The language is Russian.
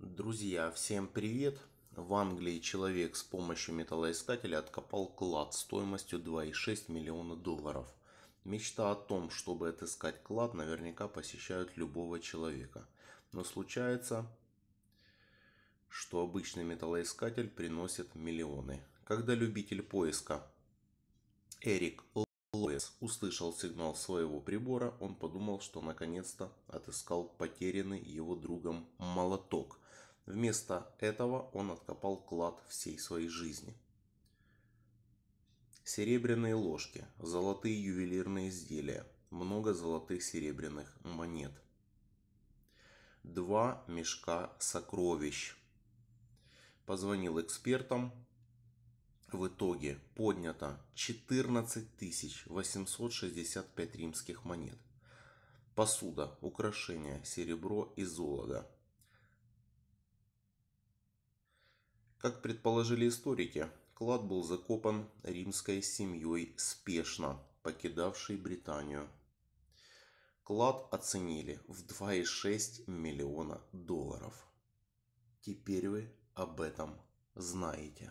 Друзья, всем привет! В Англии человек с помощью металлоискателя откопал клад стоимостью 2,6 миллиона долларов. Мечта о том, чтобы отыскать клад, наверняка посещают любого человека. Но случается, что обычный металлоискатель приносит миллионы. Когда любитель поиска Эрик Лоис услышал сигнал своего прибора, он подумал, что наконец-то отыскал потерянный его другом молоток. Вместо этого он откопал клад всей своей жизни. Серебряные ложки, золотые ювелирные изделия, много золотых серебряных монет. Два мешка сокровищ. Позвонил экспертам. В итоге поднято 14 865 римских монет. Посуда, украшения, серебро и золото Как предположили историки, клад был закопан римской семьей спешно, покидавшей Британию. Клад оценили в 2,6 миллиона долларов. Теперь вы об этом знаете.